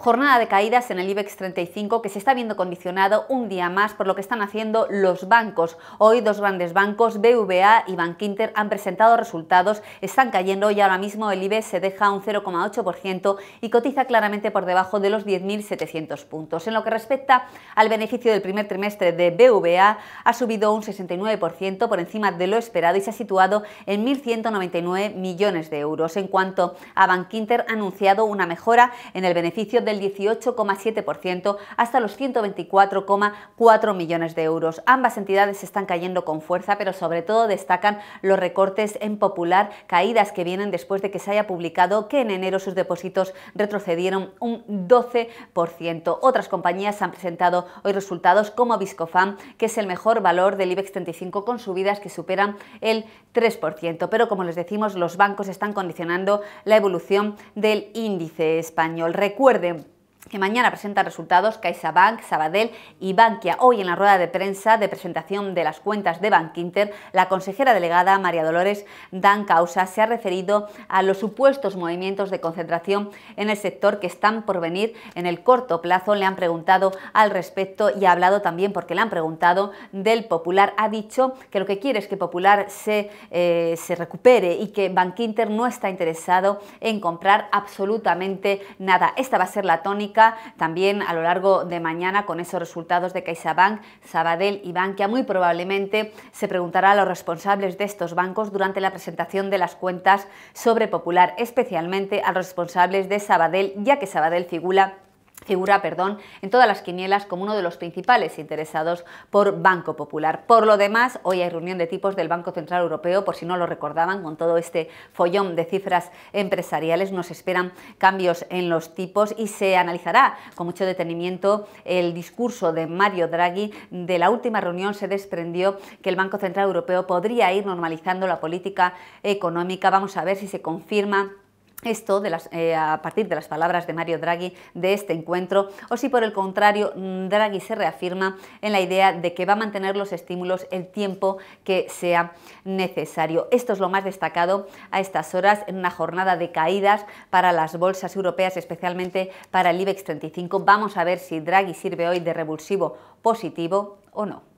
jornada de caídas en el IBEX 35 que se está viendo condicionado un día más por lo que están haciendo los bancos. Hoy dos grandes bancos, BVA y Bankinter, han presentado resultados, están cayendo y ahora mismo el IBEX se deja un 0,8% y cotiza claramente por debajo de los 10.700 puntos. En lo que respecta al beneficio del primer trimestre de BVA, ha subido un 69% por encima de lo esperado y se ha situado en 1.199 millones de euros. En cuanto a Bankinter, ha anunciado una mejora en el beneficio de del 18,7% hasta los 124,4 millones de euros. Ambas entidades están cayendo con fuerza, pero sobre todo destacan los recortes en Popular, caídas que vienen después de que se haya publicado que en enero sus depósitos retrocedieron un 12%. Otras compañías han presentado hoy resultados como Viscofam, que es el mejor valor del IBEX 35 con subidas que superan el 3%. Pero como les decimos, los bancos están condicionando la evolución del índice español. Recuerden que mañana presenta resultados CaixaBank, Sabadell y Bankia. Hoy en la rueda de prensa de presentación de las cuentas de Bankinter, la consejera delegada María Dolores Dan Causa se ha referido a los supuestos movimientos de concentración en el sector que están por venir en el corto plazo. Le han preguntado al respecto y ha hablado también, porque le han preguntado, del Popular. Ha dicho que lo que quiere es que Popular se, eh, se recupere y que Bankinter no está interesado en comprar absolutamente nada. Esta va a ser la tónica también a lo largo de mañana con esos resultados de CaixaBank, Sabadell y Bankia. Muy probablemente se preguntará a los responsables de estos bancos durante la presentación de las cuentas sobre Popular, especialmente a los responsables de Sabadell, ya que Sabadell figura figura perdón, en todas las quinielas como uno de los principales interesados por Banco Popular. Por lo demás, hoy hay reunión de tipos del Banco Central Europeo, por si no lo recordaban, con todo este follón de cifras empresariales nos esperan cambios en los tipos y se analizará con mucho detenimiento el discurso de Mario Draghi. De la última reunión se desprendió que el Banco Central Europeo podría ir normalizando la política económica. Vamos a ver si se confirma esto eh, a partir de las palabras de Mario Draghi de este encuentro, o si por el contrario mm, Draghi se reafirma en la idea de que va a mantener los estímulos el tiempo que sea necesario. Esto es lo más destacado a estas horas en una jornada de caídas para las bolsas europeas, especialmente para el IBEX 35. Vamos a ver si Draghi sirve hoy de revulsivo positivo o no.